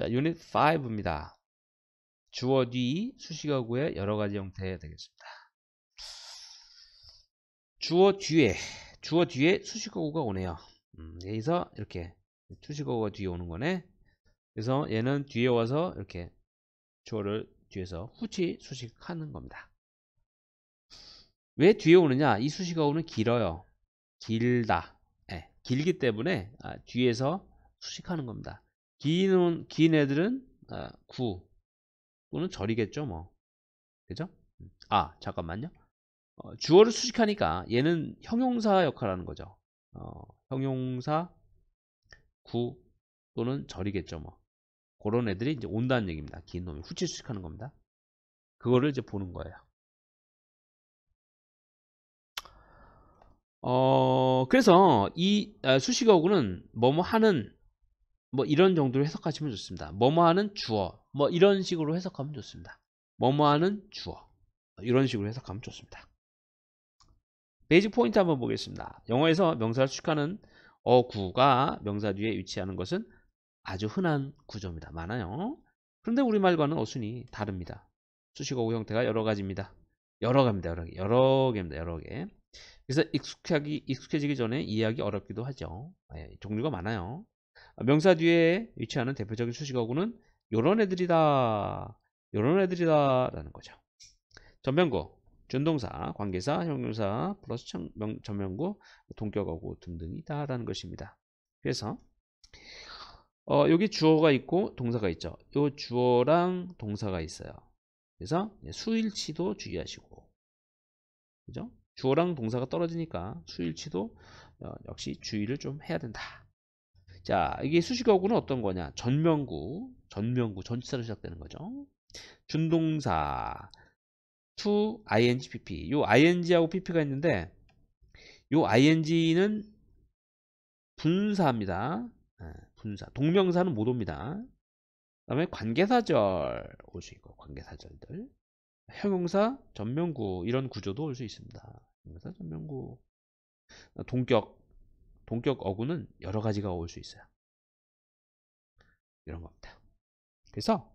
자, 유닛 5입니다. 주어 뒤 수식어구의 여러가지 형태 가 되겠습니다. 주어 뒤에 주어 뒤에 수식어구가 오네요. 음, 여기서 이렇게 수식어구가 뒤에 오는 거네. 그래서 얘는 뒤에 와서 이렇게 주어를 뒤에서 후치 수식하는 겁니다. 왜 뒤에 오느냐? 이 수식어구는 길어요. 길다. 네, 길기 때문에 아, 뒤에서 수식하는 겁니다. 긴, 긴 애들은 아, 9 또는 절이겠죠 뭐 그죠? 음. 아 잠깐만요 어, 주어를 수식하니까 얘는 형용사 역할하는 거죠 어, 형용사 9 또는 절이겠죠 뭐 그런 애들이 이제 온다는 얘기입니다 긴 놈이 후치 수식하는 겁니다 그거를 이제 보는 거예요 어 그래서 이 아, 수식어구는 뭐뭐 하는 뭐 이런 정도로 해석하시면 좋습니다. 뭐뭐하는 주어 뭐 이런 식으로 해석하면 좋습니다. 뭐뭐하는 주어 뭐 이런 식으로 해석하면 좋습니다. 베이직 포인트 한번 보겠습니다. 영어에서 명사를 추측하는 어구가 명사 뒤에 위치하는 것은 아주 흔한 구조입니다. 많아요. 그런데 우리말과는 어순이 다릅니다. 수식어구 형태가 여러 가지입니다. 여러 가입니다. 여러 개. 여러 개입니다. 여러 개. 그래서 익숙하기, 익숙해지기 전에 이해하기 어렵기도 하죠. 네, 종류가 많아요. 아, 명사 뒤에 위치하는 대표적인 수식어구는 요런 애들이다. 요런 애들이다. 라는 거죠. 전명구 준동사, 관계사, 형용사, 플러스 청, 명, 전명구 동격어구 등등이다. 라는 것입니다. 그래서 어, 여기 주어가 있고 동사가 있죠. 요 주어랑 동사가 있어요. 그래서 수일치도 주의하시고 그죠? 주어랑 동사가 떨어지니까 수일치도 어, 역시 주의를 좀 해야 된다. 자, 이게 수식어구는 어떤 거냐? 전명구, 전명구, 전치사로 시작되는 거죠. 준동사, to, ing, pp. 요 ing하고 pp가 있는데, 요 ing는 분사입니다. 예, 분사. 동명사는 못 옵니다. 그 다음에 관계사절 올 수 있고, 관계사절들. 형용사, 전명구, 이런 구조도 올 수 있습니다. 형용사, 전명구. 동격, 본격 어구는 여러 가지가 올 수 있어요. 이런 겁니다. 그래서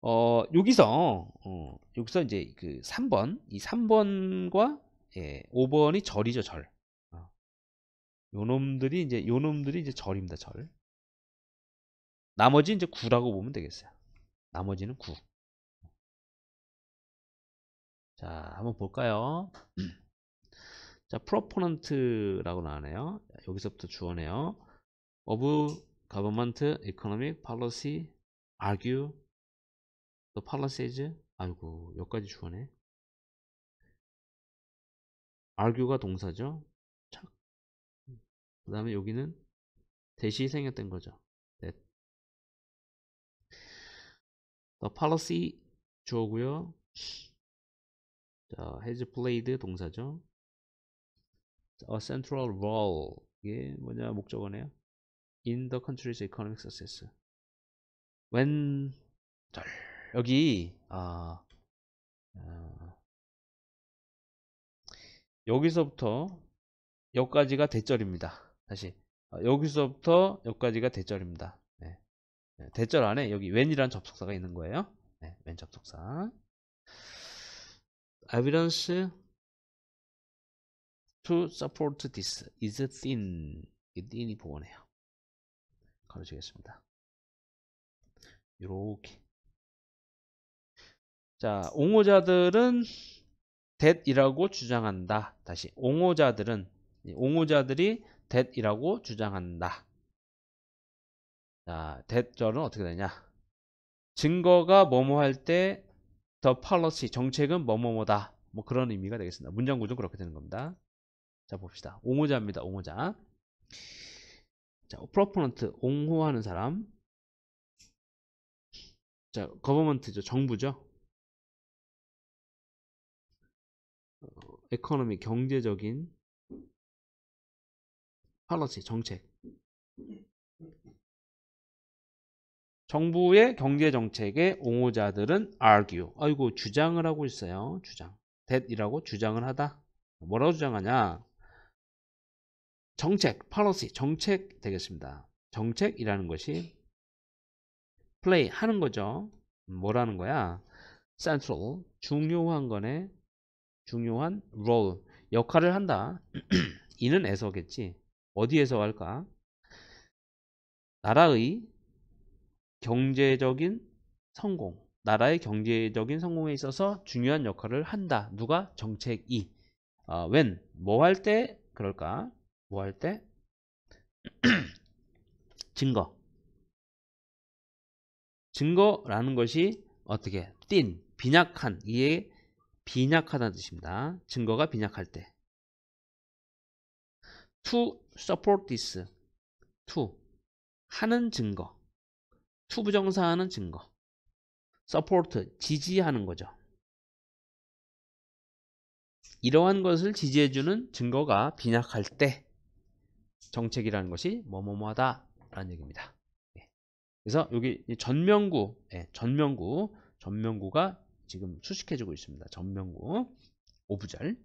어, 여기서 어, 여기서 이제 그 3번 이 3번과 예, 5번이 절이죠 절. 어. 요놈들이 이제 요놈들이 이제 절입니다 절. 나머지 이제 9라고 보면 되겠어요. 나머지는 9. 자 한번 볼까요? 자, 프로포넌트라고 나오네요. 여기서부터 주어네요. of government, economic, policy, argue, the policies, 아이고, 여기까지 주어네. argue가 동사죠. 그 다음에 여기는 대시 생겼던 거죠. 네. the policy 주어고요. 자, has played 동사죠. A 어, central role 이게 뭐냐 목적어네요. In the country's economic success. When 절 여기 아, 아 여기서부터 여기까지가 대절입니다. 다시 어, 여기서부터 여기까지가 대절입니다. 네. 네 대절 안에 여기 when이라는 접속사가 있는 거예요. 네, when 접속사. evidence to support this is thin. 이 thin이 보호네요. 가르치겠습니다 이렇게 자 옹호자들은 댓이라고 주장한다. 다시 옹호자들은 옹호자들이 댓이라고 주장한다. 자, 댓절은 어떻게 되냐? 증거가 뭐뭐 할때 더 팔러시 정책은 뭐뭐뭐다. 뭐 그런 의미가 되겠습니다. 문장 구조 그렇게 되는 겁니다. 자 봅시다 옹호자입니다 옹호자 자 프로포넌트 옹호하는 사람 자 거버먼트죠 정부죠 어, 에코노미 경제적인 팔러시 정책 정부의 경제 정책의 옹호자들은 argue 아이고 주장을 하고 있어요 주장 that이라고 주장을 하다 뭐라고 주장하냐 정책, p o l 정책 되겠습니다. 정책이라는 것이 플레이 하는 거죠. 음, 뭐라는 거야? central 중요한 거네. 중요한 role 역할을 한다. 이는 에서겠지. 어디에서 할까? 나라의 경제적인 성공, 나라의 경제적인 성공에 있어서 중요한 역할을 한다. 누가 정책이? 어, when 뭐 할 때 그럴까? 뭐할 때? 증거. 증거라는 것이 어떻게? 띤, 빈약한. 이에 빈약하다는 뜻입니다. 증거가 빈약할 때. to support this. to. 하는 증거. to 부정사하는 증거. support. 지지하는 거죠. 이러한 것을 지지해주는 증거가 빈약할 때 정책이라는 것이 뭐뭐뭐하다 라는 얘기입니다. 예. 그래서 여기 전명구전명구전명구가 예, 지금 수식해지고 있습니다. 전명구오부절오부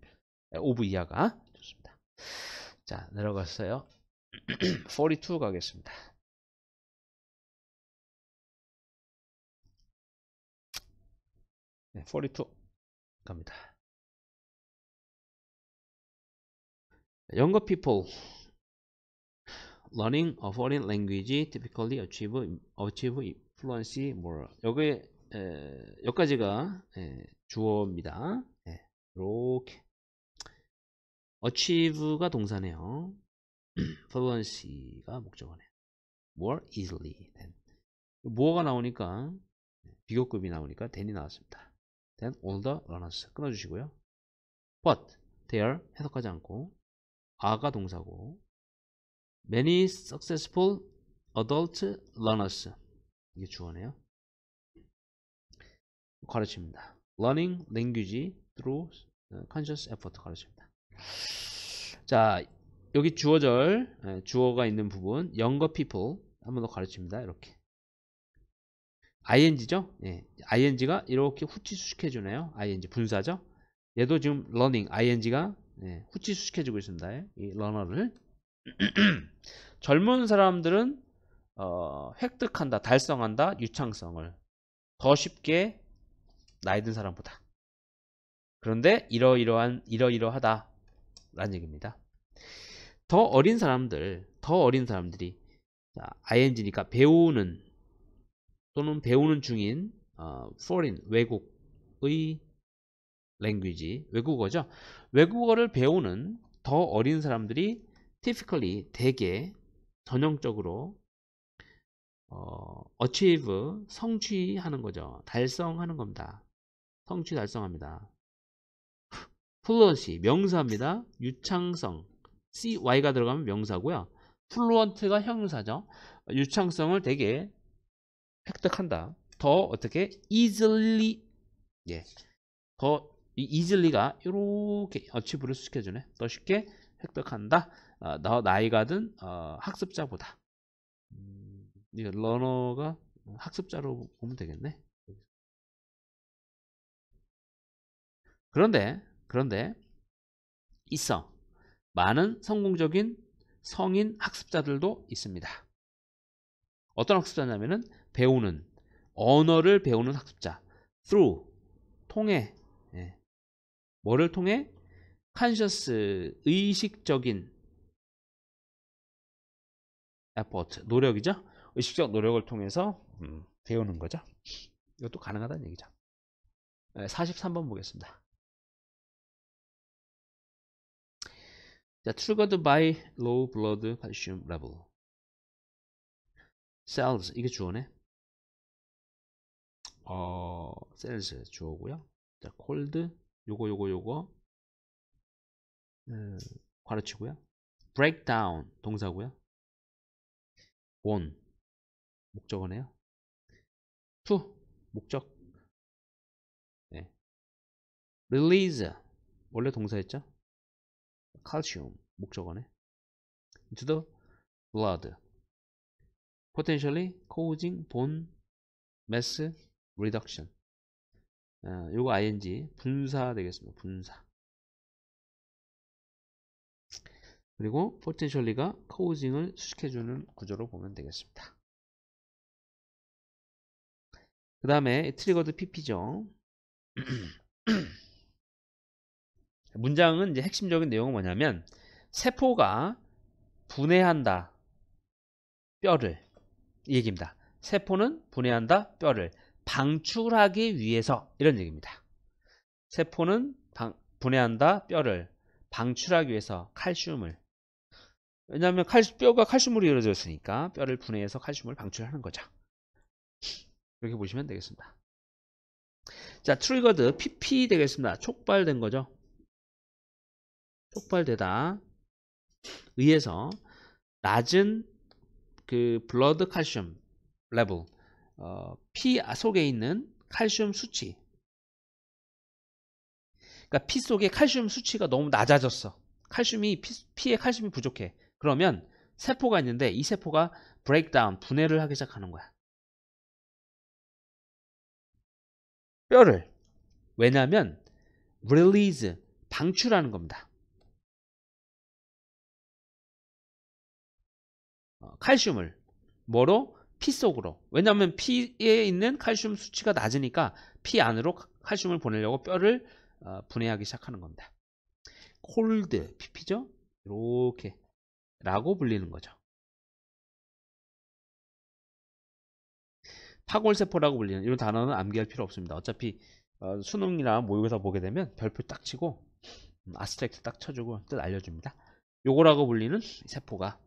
예, 이하가 좋습니다. 자 내려갔어요. 42 가겠습니다. 네, 42 갑니다. 영거 people learning a foreign language typically achieve, achieve fluency more. 여기, 에, 여기까지가 에, 주어입니다. 예, 이렇게. achieve가 동사네요. fluency가 목적어네요. more easily than. 뭐가 나오니까 비교급이 나오니까 than이 나왔습니다. than all the learners 끊어주시고요. but, their 해석하지 않고 a가 동사고 Many successful adult learners 이게 주어네요. 가르칩니다. Learning language through conscious effort 가르칩니다. 자 여기 주어절 주어가 있는 부분 younger people 한번 더 가르칩니다. 이렇게 ing죠? 예. ing가 이렇게 후치수식해 주네요. ing 분사죠? 얘도 지금 learning ing가 예. 후치수식해 주고 있습니다. 예. 이 learner를 젊은 사람들은 어, 획득한다, 달성한다, 유창성을 더 쉽게 나이 든 사람보다. 그런데 이러이러한 이러이러하다 라는 얘기입니다. 더 어린 사람들, 더 어린 사람들이 자, ing니까 배우는 또는 배우는 중인 어, foreign 외국의 language 외국어죠. 외국어를 배우는 더 어린 사람들이 typically 대개 전형적으로 어, achieve 성취하는 거죠. 달성하는 겁니다. 성취 달성합니다. 플루언시 명사입니다. 유창성 cy가 들어가면 명사고요. 플루언트가 형용사죠. 유창성을 되게 획득한다. 더 어떻게 easily 예. 더 easily가 이렇게 어치브를 시켜주네. 더 쉽게 획득한다. 어, 나이가 든 어, 학습자보다 음, 이거 러너가 학습자로 보면 되겠네 그런데 그런데 있어 많은 성공적인 성인 학습자들도 있습니다 어떤 학습자냐면은 배우는 언어를 배우는 학습자 through 통해 예. 뭐를 통해 conscious 의식적인 e f f 노력이죠. 의식적 노력을 통해서 음, 배우는 거죠. 이것도 가능하다는 얘기죠. 43번 보겠습니다. 자, triggered by low blood calcium level. cells 이게 주어네. 어, cells 주어고요. 자, cold 요거 요거 요거 음, 괄호치고요. breakdown 동사고요. one 목적어네요. to 목적 네. release 원래 동사였죠? calcium 목적어네. into the blood potentially causing bone mass reduction 아, 요거 ing 분사 되겠습니다. 분사 그리고 포텐셜리가코 a u 을 수식해주는 구조로 보면 되겠습니다. 그 다음에 트리거드 PP죠. 문장은 이제 핵심적인 내용은 뭐냐면 세포가 분해한다 뼈를 이 얘기입니다. 세포는 분해한다 뼈를 방출하기 위해서 이런 얘기입니다. 세포는 방, 분해한다 뼈를 방출하기 위해서 칼슘을 왜냐하면 칼, 뼈가 칼슘으로 이루어져 있으니까 뼈를 분해해서 칼슘을 방출하는 거죠. 이렇게 보시면 되겠습니다. 자, 트리거드 PP 되겠습니다. 촉발된 거죠. 촉발되다 의해서 낮은 그 블러드 칼슘 레벨 어, 피 속에 있는 칼슘 수치 그러니까 피 속에 칼슘 수치가 너무 낮아졌어. 칼슘이 피, 피에 칼슘이 부족해. 그러면 세포가 있는데 이 세포가 브레이크다운, 분해를 하기 시작하는 거야. 뼈를 왜냐하면 release 방출하는 겁니다. 어, 칼슘을 뭐로? 피 속으로. 왜냐하면 피에 있는 칼슘 수치가 낮으니까 피 안으로 칼슘을 보내려고 뼈를 어, 분해하기 시작하는 겁니다. 콜드, PP죠? 이렇게 라고 불리는 거죠. 파골세포라고 불리는 이런 단어는 암기할 필요 없습니다. 어차피 어, 수능이나 모의고사 보게 되면 별표 딱 치고 음, 아스트랙트딱 쳐주고 뜻 알려줍니다. 요거라고 불리는 세포가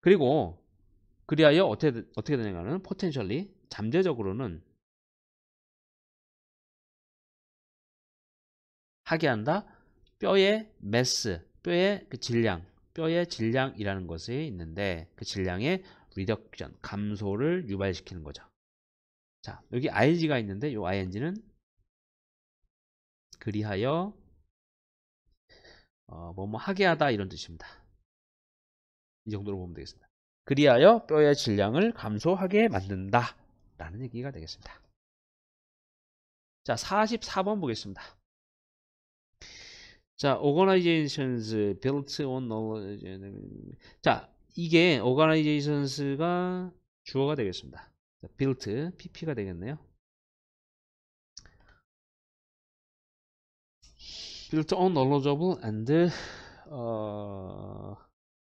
그리고 그리하여 어떻게, 어떻게 되냐면 포텐셜리 잠재적으로는 하게 한다 뼈의 매스 뼈의 그 질량 뼈의 질량이라는 것이 있는데 그 질량의 리덕션, 감소를 유발시키는 거죠. 자, 여기 ing가 있는데 이 ing는 그리하여 어, 뭐뭐 하게 하다 이런 뜻입니다. 이 정도로 보면 되겠습니다. 그리하여 뼈의 질량을 감소하게 만든다 라는 얘기가 되겠습니다. 자, 44번 보겠습니다. 자, organizations built on knowledge. 자, 이게 organizations가 주어가 되겠습니다. 자, built, pp가 되겠네요. built on knowledgeable and 어,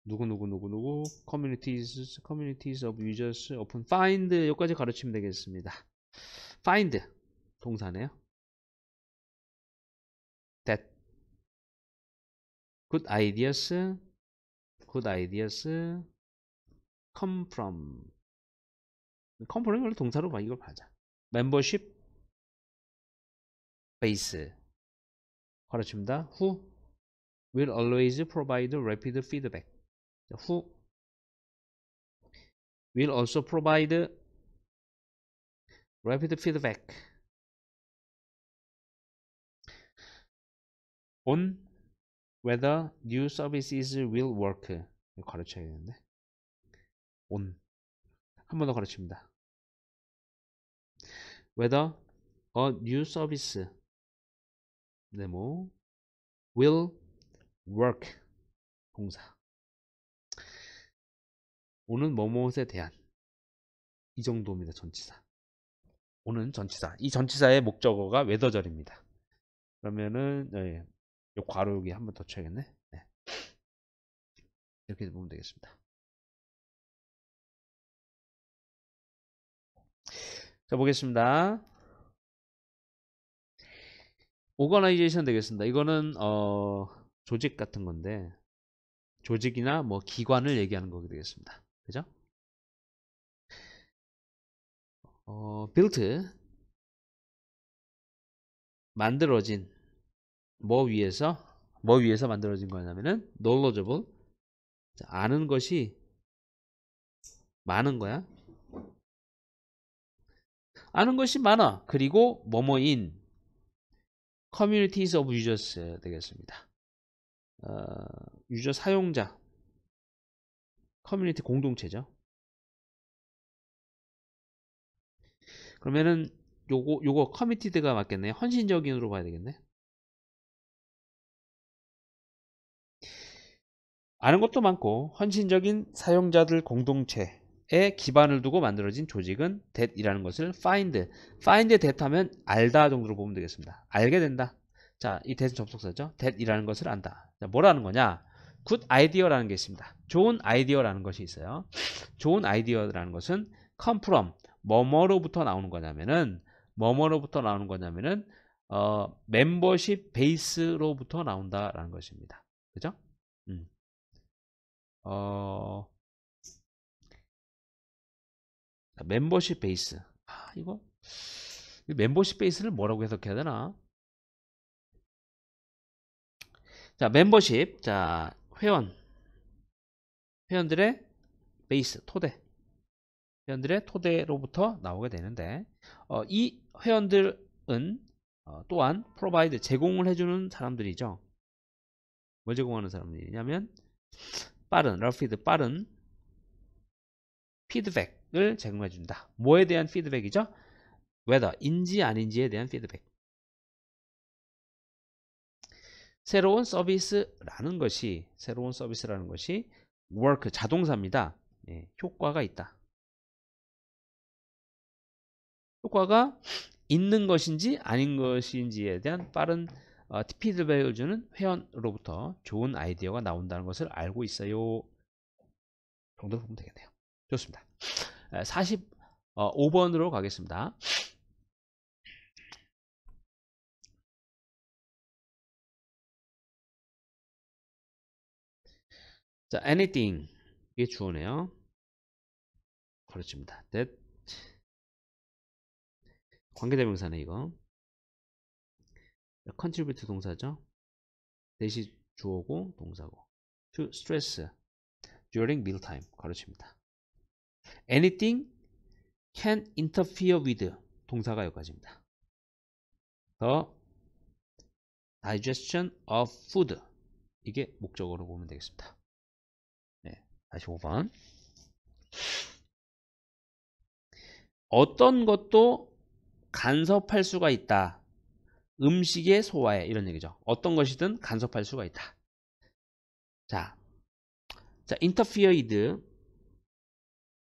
누구 누구 누구 누구 communities communities of users often find 여기까지 가르치면 되겠습니다. find 동사네요. that good ideas good ideas come from come from이 원래 동사로 봐 이걸 봐자 membership base 가르칩니다 who will always provide rapid feedback who will also provide rapid feedback on whether new services will work. 가르쳐야되는데 on. 한 번 더 가르칩니다. whether a new service 네모 will work 동사 오는 뭐뭐에 대한 이 정도입니다 전치사 오는 전치사 이 전치사의 목적어가 웨더절입니다 그러면은 예, 요 괄호 여기 한 번 더 쳐야겠네. 네. 이렇게 보면 되겠습니다. 자, 보겠습니다. 오거나이제이션 되겠습니다. 이거는 어, 조직 같은 건데 조직이나 뭐 기관을 얘기하는 거게 되겠습니다. 그죠? 어, 빌트 만들어진 뭐 위에서 뭐 위에서 만들어진 거냐면은 knowledgeable 아는 것이 많은 거야 아는 것이 많아 그리고 뭐뭐인 communities of users 예, 되겠습니다 어, 유저 사용자 커뮤니티 공동체죠 그러면은 요거 요거 커뮤니티드가 맞겠네 헌신적인으로 봐야 되겠네 아는 것도 많고 헌신적인 사용자들 공동체 에 기반을 두고 만들어진 조직은 t h t 이라는 것을 find, find의 t h t 하면 알다 정도로 보면 되겠습니다. 알게 된다. 자, 이 t h t 은 접속사죠. t h t 이라는 것을 안다. 자, 뭐라는 거냐? 굿아이디어라는게 있습니다. 좋은 아이디어라는 것이 있어요. 좋은 아이디어라는 것은 c 프 m e f 뭐뭐로부터 나오는 거냐면은 뭐뭐로부터 나오는 거냐면은 어, 멤버십 베이스로부터 나온다라는 것입니다. 그죠? 음. 어, 멤버십 베이스. 아, 이거 멤버십 베이스를 뭐라고 해석해야 되나? 자, 멤버십. 자, 회원. 회원들의 베이스, 토대. 회원들의 토대로부터 나오게 되는데, 어, 이 회원들은 어, 또한 프로바이드 제공을 해주는 사람들이죠. 뭘 제공하는 사람들이냐면 빠른 러프히드 빠른 피드백을 제공해 준다. 뭐에 대한 피드백이죠? w h 인지 아닌지에 대한 피드백. 새로운 서비스라는 것이 새로운 서비스라는 것이 워크 자동사입니다. 예, 효과가 있다. 효과가 있는 것인지 아닌 것인지에 대한 빠른 어, 피드백을 주는 회원으로부터 좋은 아이디어가 나온다는 것을 알고 있어요. 정도로 보면 되겠네요. 좋습니다. 45번으로 어, 가겠습니다. 자, anything 이게 주어네요. 그렇습니다. that 관계대명사네 이거. 컨트리뷰트 동사죠. 대시 주어고 동사고. to stress during meal time 가르칩니다. anything can interfere with 동사가 여기까지입니다. the digestion of food 이게 목적으로 보면 되겠습니다. 네, 다시 5번 어떤 것도 간섭할 수가 있다. 음식의 소화에 이런 얘기죠. 어떤 것이든 간섭할 수가 있다. 자, 자 i n t e r f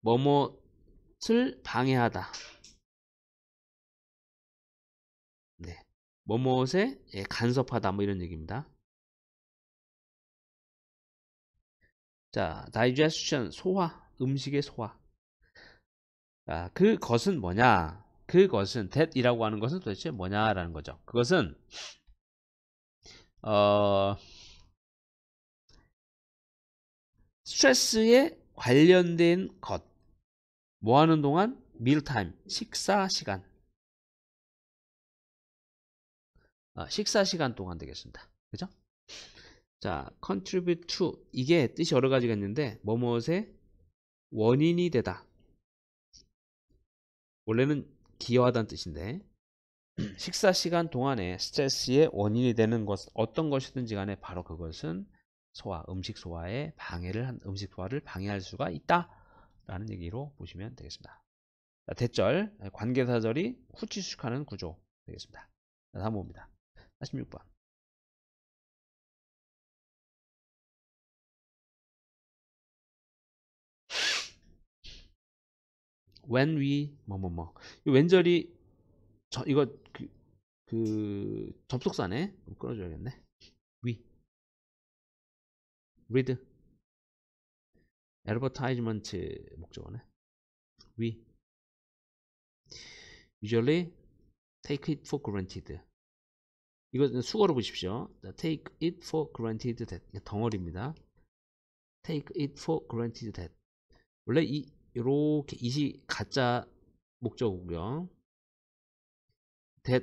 뭐뭐을 방해하다. 네, 뭐뭐에 예, 간섭하다 뭐 이런 얘기입니다. 자, digestion 소화 음식의 소화. 자, 아, 그것은 뭐냐? 그것은 that이라고 하는 것은 도대체 뭐냐라는 거죠. 그것은 어, 스트레스에 관련된 것. 뭐 하는 동안? 밀타임, 식사 시간. 어, 식사 시간 동안 되겠습니다. 그죠? 자, contribute to 이게 뜻이 여러 가지가 있는데 뭐뭐의 원인이 되다. 원래는 기여하다는 뜻인데 음. 식사 시간 동안에 스트레스의 원인이 되는 것 어떤 것이든지 간에 바로 그것은 소화, 음식 소화에 방해를 한 음식 소화를 방해할 수가 있다라는 얘기로 보시면 되겠습니다. 자, 대절 관계사절이 후치수축하는 구조 되겠습니다. 다음 봅니다. 46번. when we 뭐뭐뭐 이 왼절이 저, 이거 그, 그 접속사네 끌어줘야겠네 we read advertisement 목적어네 we usually take it for granted 이것은 수거로 보십시오 take it for granted that 덩어리입니다 take it for granted that 원래 이 이렇게 이시 가짜 목적이고요. 대,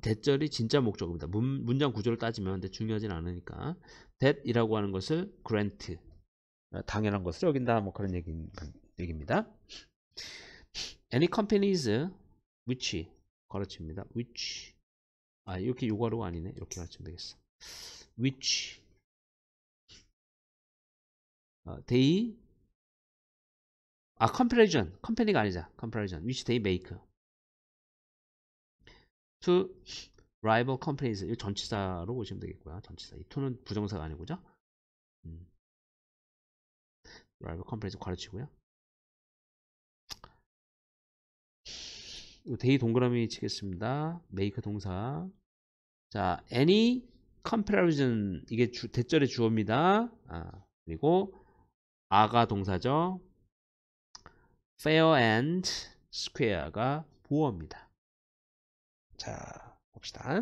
대절이 진짜 목적입니다. 문, 장 구조를 따지면 근데 중요하진 않으니까 that이라고 하는 것을 grant 아, 당연한 것을 여긴다 뭐 그런 얘기, 얘기입니다. Any companies which 가르칩니다. which 아 이렇게 요가로 아니네 이렇게 가르치면 되겠어. which 어, they 아 comparison 컴퍼니가 아니자 comparison which they make to rival companies 이 전치사로 보시면 되겠고요 전치사 이 to는 부정사가 아니고죠 음. rival companies 가르치고요 데이 동그라미 치겠습니다 make 동사 자 any comparison 이게 주, 대절의 주어입니다 아, 그리고 아가 동사죠 fair and square가 보어입니다. 자, 봅시다.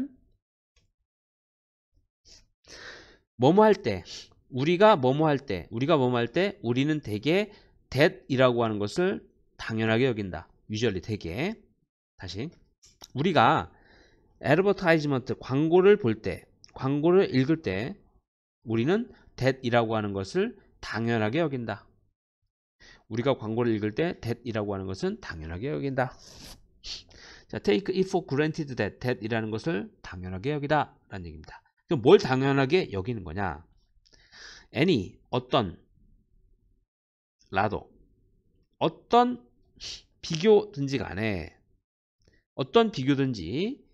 뭐뭐 할 때, 우리가 뭐뭐 할 때, 우리가 뭐뭐 할 때, 우리는 대개 that이라고 하는 것을 당연하게 여긴다. 유저리 대개. 다시. 우리가 advertisement, 광고를 볼 때, 광고를 읽을 때, 우리는 that이라고 하는 것을 당연하게 여긴다. 우리가 광고를 읽을 때 that이라고 하는 것은 당연하게 여긴다. 자, take it for granted that that이라는 것을 당연하게 여기다 라는 얘기입니다. 그럼 뭘 당연하게 여기는 거냐? any 어떤 라도 어떤 비교든지 간에 어떤 비교든지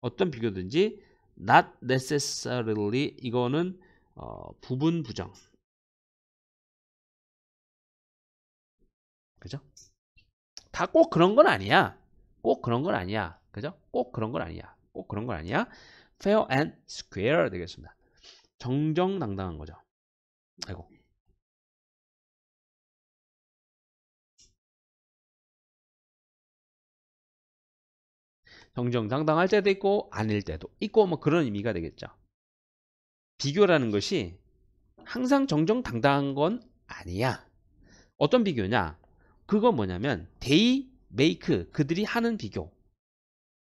어떤 비교든지 not necessarily 이거는 어, 부분 부정 그죠? 다 꼭 그런 건 아니야. 꼭 그런 건 아니야. 그죠? 꼭 그런 건 아니야. 꼭 그런 건 아니야. fair and square 되겠습니다. 정정당당한 거죠. 아이고. 정정당당할 때도 있고 아닐 때도 있고 뭐 그런 의미가 되겠죠. 비교라는 것이 항상 정정당당한 건 아니야. 어떤 비교냐? 그건 뭐냐면 they make 그들이 하는 비교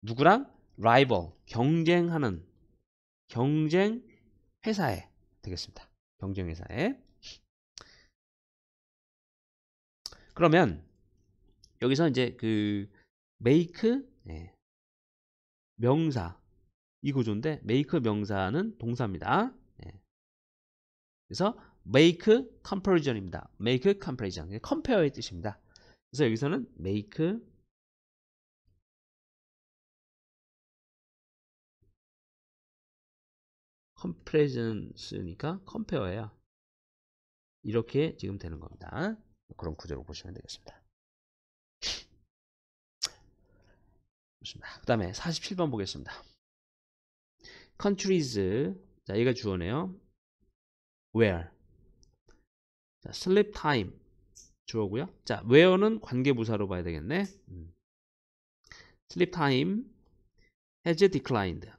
누구랑 rival 경쟁하는 경쟁 회사에 되겠습니다. 경쟁 회사에 그러면 여기서 이제 그 make 네. 명사 이 구조인데 make 명사는 동사입니다. 네. 그래서 make comparison입니다. make comparison, compare의 뜻입니다. 그래서 여기서는 make c o m p a 니까컴페어 p 요 이렇게 지금 되는 겁니다. 그런 구조로 보시면 되겠습니다. 그 다음에 47번 보겠습니다. countries 자, 얘가 주어네요. where 자, sleep time 주어고요. 자, where는 관계부사로 봐야 되겠네. 음. sleep time has declined.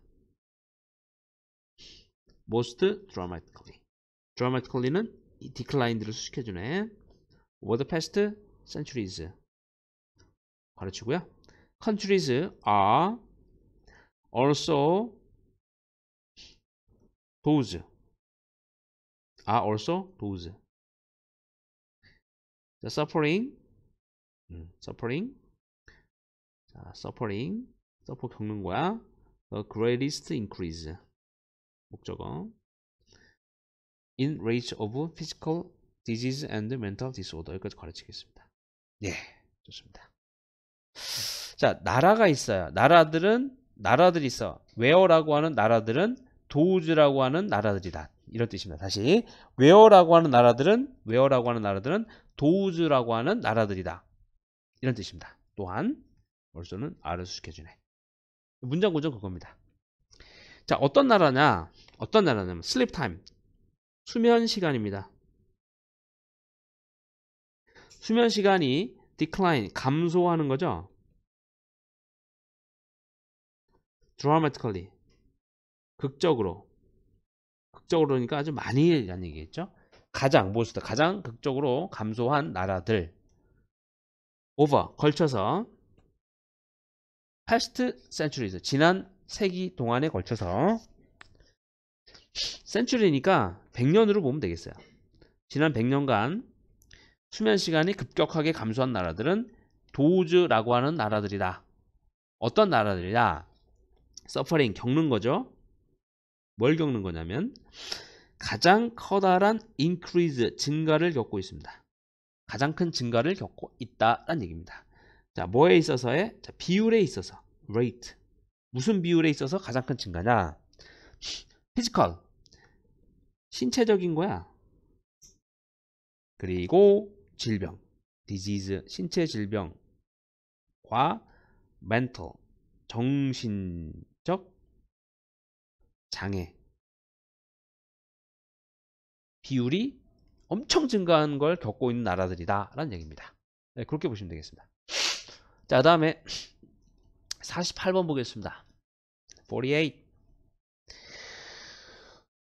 most dramatically. dramatically는 declined를 수식해주네. over the past centuries. 가르치고요. countries are also those are also those suffering, suffering, 자, suffering, suffer 겪는 거야. The greatest increase, 목적어. In rate of physical disease and mental disorder 여기까지 가르치겠습니다. 예, 좋습니다. 자, 나라가 있어요. 나라들은 나라들이 있어. where라고 하는 나라들은 도우즈라고 하는 나라들이다. 이런 뜻입니다. 다시 where라고 하는 나라들은 where라고 하는 나라들은 도우즈라고 하는 나라들이다. 이런 뜻입니다. 또한 월소는 R을 수식해주네. 문장 구조 그겁니다. 자 어떤 나라냐? 어떤 나라냐면 슬립 타임 수면 시간입니다. 수면 시간이 decline 감소하는 거죠. dramatically 극적으로 극적으로니까 그러니까 아주 많이 라는 얘기겠죠. 가장 모스트 가장 극적으로 감소한 나라들 오버 걸쳐서 past c e n t u r i 지난 세기 동안에 걸쳐서 century니까 100년으로 보면 되겠어요. 지난 100년간 수면 시간이 급격하게 감소한 나라들은 도우즈라고 하는 나라들이다. 어떤 나라들이다? 서퍼링 겪는 거죠. 뭘 겪는 거냐면 가장 커다란 increase 증가를 겪고 있습니다. 가장 큰 증가를 겪고 있다라는 얘기입니다. 자, 뭐에 있어서의 자, 비율에 있어서 rate 무슨 비율에 있어서 가장 큰 증가냐? 피지컬 신체적인 거야. 그리고 질병 disease 신체 질병과 mental 정신적 장애 비율이 엄청 증가한 걸 겪고 있는 나라들이다 라는 얘기입니다 네, 그렇게 보시면 되겠습니다 자그 다음에 48번 보겠습니다 48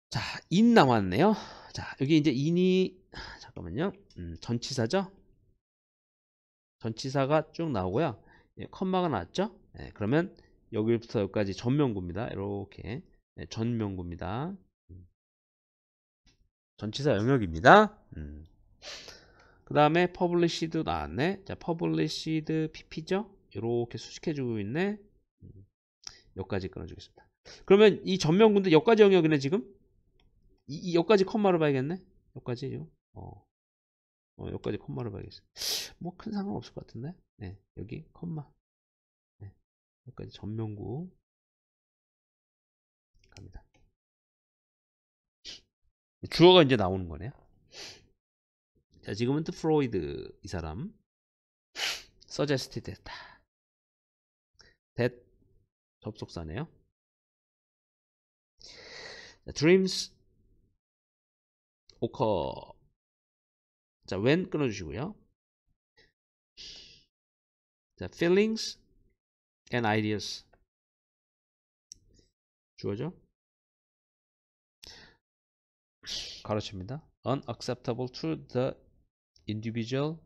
자, 인 나왔네요. 자, 여기 이제 인이 잠깐만요. 음, 전치사죠? 전치사가 쭉 나오고요. 예, 컴마가 나왔죠? 예, 그러면 여기부터 여기까지 전명구입니다. 이렇게 예, 전명구입니다. 전치사 영역입니다. 음. 그 다음에 p u b l i s h e d 나왔네. 자, published pp죠? 이렇게 수식해주고 있네. 음. 여기까지 끊어주겠습니다. 그러면 이 전면군데 여기까지 영역이네 지금? 이, 이 여기까지 컴마를 봐야겠네? 여기까지요? 어. 어, 여기까지 컴마를 봐야겠어. 뭐 큰 상관 없을 것 같은데? 네, 여기 컴마. 네, 여기까지 전면구. 주어가 이제 나오는 거네요. 자, 지금은 또 프로이드 이 사람 서제스티 됐다. that 접속사네요. 자, dreams 오커 자, when 끊어 주시고요. 자, feelings and ideas 주어죠. 가르칩니다. unacceptable to the individual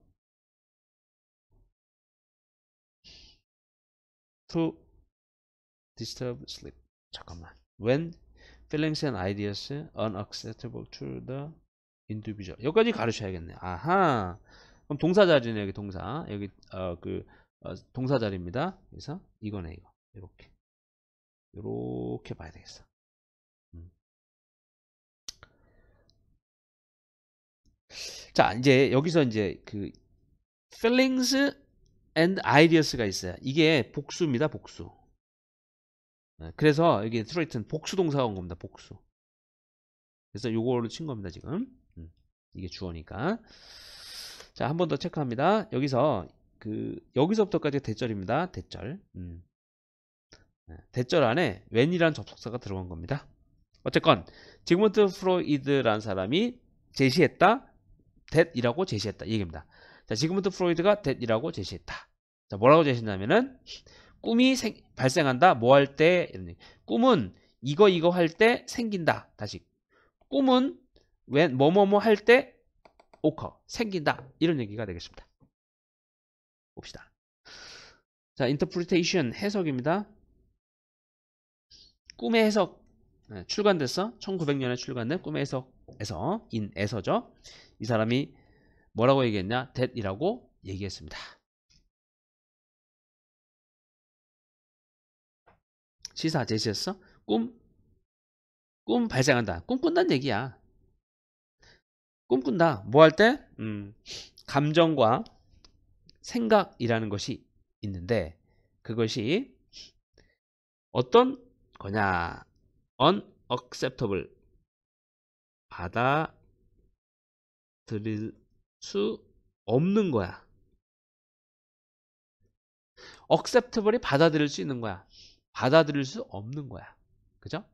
to disturb sleep. 잠깐만. When feelings and ideas unacceptable to the individual. 여기까지 가르쳐야겠네. 아하. 그럼 동사자리네 여기 동사. 여기 어, 그 어, 동사자리입니다. 그래서 이거네 이거. 이렇게. 이렇게 봐야 되겠어. 자, 이제 여기서 이제 그 feelings and ideas가 있어요. 이게 복수입니다, 복수. 네, 그래서 여기 트레이트는 복수 동사가 온 겁니다, 복수. 그래서 이걸로친 겁니다, 지금. 음, 이게 주어니까. 자, 한 번 더 체크합니다. 여기서 그 여기서부터까지 대절입니다. 대절. 음. 네, 대절 안에 when이란 접속사가 들어간 겁니다. 어쨌건 지그먼트 프로이드라는 사람이 제시했다. that이라고 제시했다. 이 얘기입니다. 자, 지금부터 프로이드가 that이라고 제시했다. 자, 뭐라고 제시했냐면은 꿈이 생, 발생한다. 뭐 할 때? 꿈은 이거 이거 할 때 생긴다. 다시. 꿈은 웬 뭐 뭐 뭐 할 때 오커 생긴다. 이런 얘기가 되겠습니다. 봅시다. 자, interpretation 해석입니다. 꿈의 해석 네, 출간됐어. 1900년에 출간된 꿈의 해석에서 인에서죠. 이 사람이 뭐라고 얘기했냐? that이라고 얘기했습니다. 시사 제시했어? 꿈? 꿈 발생한다. 꿈꾼다는 얘기야. 꿈꾼다. 뭐 할 때? 음, 감정과 생각이라는 것이 있는데 그것이 어떤 거냐? unacceptable. 받아 드릴 수 없는 거야. acceptable이 받아들일 수 있는 거야. 받아들일 수 없는 거야. 그죠?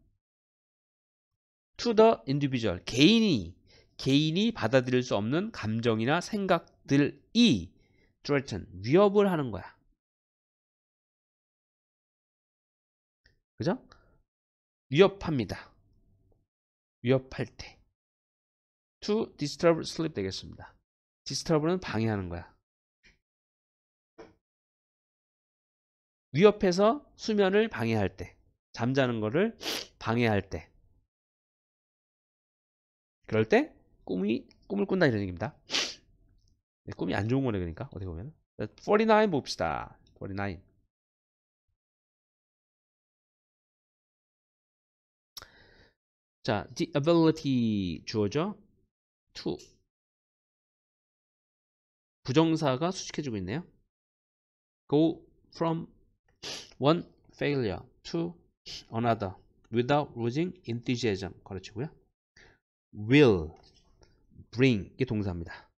to the individual 개인이 개인이 받아들일 수 없는 감정이나 생각들이 threaten 위협을 하는 거야. 그죠? 위협합니다. 위협할 때. to disturb sleep 되겠습니다. disturb는 방해하는 거야. 위협해서 수면을 방해할 때, 잠자는 거를 방해할 때. 그럴 때 꿈이 꿈을 꾼다 이런 얘기입니다. 네, 꿈이 안 좋은 거네 그러니까 어떻게 보면 49 봅시다. 49 자, the ability 주어져 to 부정사가 수식해주고 있네요. go from one failure to another without losing enthusiasm 가르치고요. will bring 이게 동사입니다.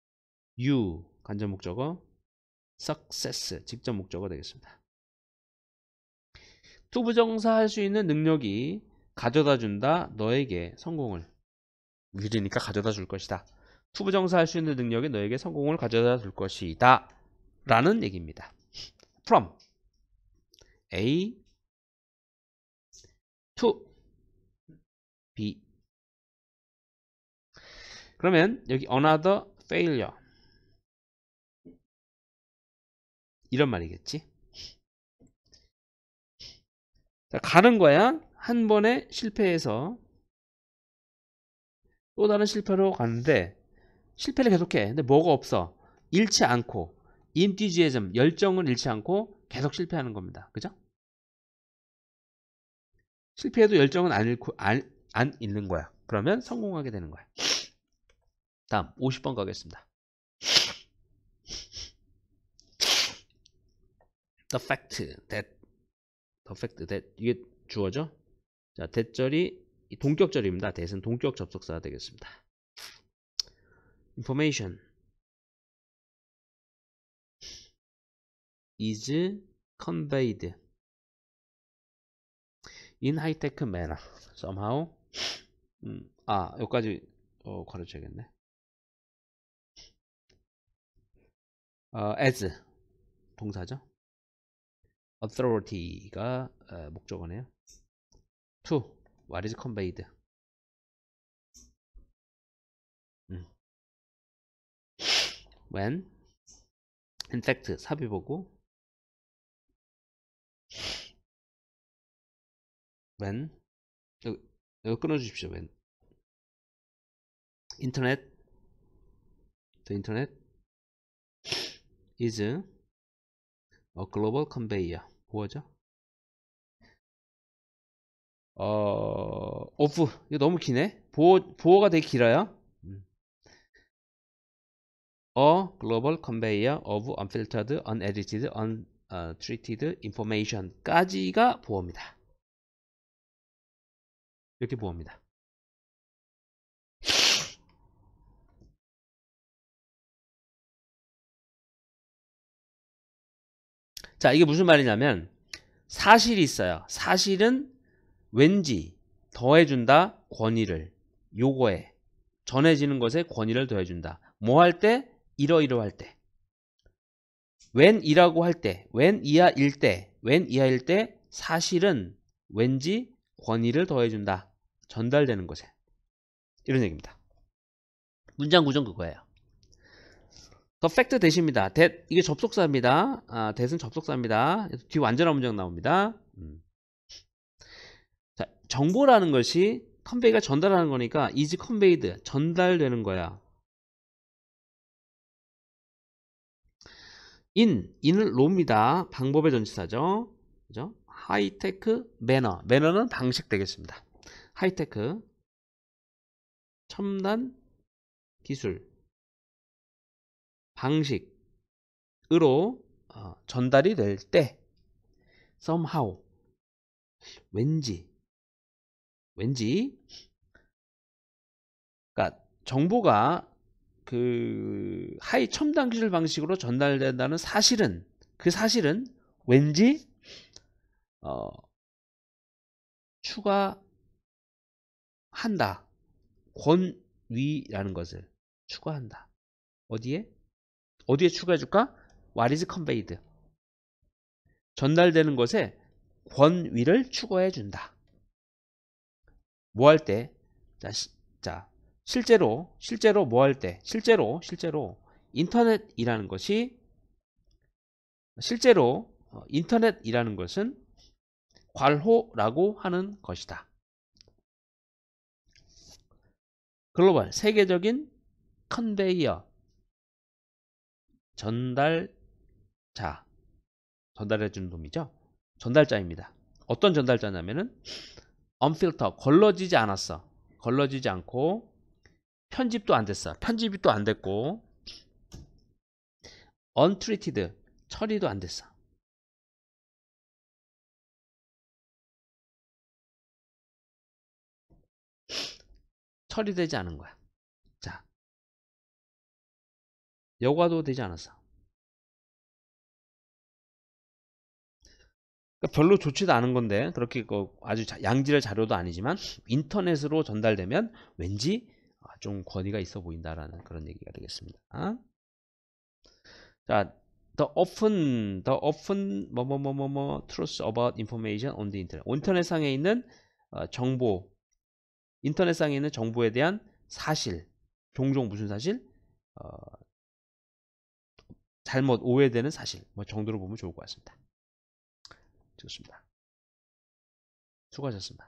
you 간접 목적어 success 직접 목적어 되겠습니다. to 부정사 할 수 있는 능력이 가져다 준다 너에게 성공을 미리니까 가져다 줄 것이다. 투부정사 할 수 있는 능력이 너에게 성공을 가져다 줄 것이다. 라는 얘기입니다. from A to B 그러면 여기 another failure 이런 말이겠지 자, 가는 거야 한 번에 실패해서 또 다른 실패로 가는데 실패를 계속해. 근데 뭐가 없어? 잃지 않고 인티지의점 열정을 잃지 않고 계속 실패하는 겁니다. 그죠? 실패해도 열정은 안 잃고 안, 안 잃는 거야. 그러면 성공하게 되는 거야. 다음 50번 가겠습니다. The fact that the fact that 이게 주어죠? 자, 대절이 동격절입니다. 대신 동격 접속사가 되겠습니다. information is conveyed in high-tech manner somehow 음, 아 여기까지 어, 가르쳐야겠네 어, as 동사죠 authority가 어, 목적어네요 to what is conveyed when in fact 삽입보고 when 여기, 여기 끊어주십시오 when 인터넷 the internet is a global conveyor 뭐죠? 어, 오프. 이거 너무 기네. 보호 보어가 되게 길어요. 음. 어, 글로벌 컨베이어 o 브 u 필터드 언에디티드 언 트리티드 인포메이션까지가보호입니다 이렇게 보호입니다 자, 이게 무슨 말이냐면 사실이 있어요. 사실은 왠지 더해준다 권위를 요거에 전해지는 것에 권위를 더해준다. 뭐 할 때? 이러이러할 때. 웬이라고 할 때, 웬 이하일 때, 웬 이하일 때 사실은 왠지 권위를 더해준다. 전달되는 것에. 이런 얘기입니다. 문장 구조 그거예요. 더 팩트 대시입니다. 대, 이게 접속사입니다. 아, 대은 접속사입니다. 뒤 완전한 문장 나옵니다. 음. 정보라는 것이 컨베이가 전달하는 거니까 이 s c 베이드 전달되는 거야. 인 인을 n 은롬다 방법의 전치사죠. 그죠? 하이테크 매너 매너는 방식 되겠습니다. 하이테크 첨단 기술 방식으로 어, 전달이 될 때 somehow 왠지 왠지 그러니까 정보가 그 하이 첨단 기술 방식으로 전달된다는 사실은 그 사실은 왠지 어, 추가한다 권위라는 것을 추가한다 어디에 어디에 추가해줄까 what is conveyed 전달되는 것에 권위를 추가해준다 뭐할 때? 자, 시, 자 실제로 실제로 뭐 할 때? 실제로 실제로 인터넷이라는 것이 실제로 어, 인터넷이라는 것은 괄호라고 하는 것이다. 글로벌 세계적인 컨베이어 전달자 전달해 주는 놈이죠. 전달자입니다. 어떤 전달자냐면은 언필터 걸러지지 않았어 걸러지지 않고 편집도 안 됐어 편집이 또 안 됐고 언트리티드 처리도 안 됐어 처리되지 않은 거야 자 여과도 되지 않았어 그러니까 별로 좋지도 않은 건데 그렇게 그 아주 양질의 자료도 아니지만 인터넷으로 전달되면 왠지 아, 좀 권위가 있어 보인다라는 그런 얘기가 되겠습니다. 자, the often, the often 뭐뭐뭐뭐뭐 truth about information on the internet. 인터넷상에 있는 어, 정보, 인터넷상에 있는 정보에 대한 사실, 종종 무슨 사실? 어, 잘못 오해되는 사실, 뭐 정도로 보면 좋을 것 같습니다. 좋습니다. 수고하셨습니다.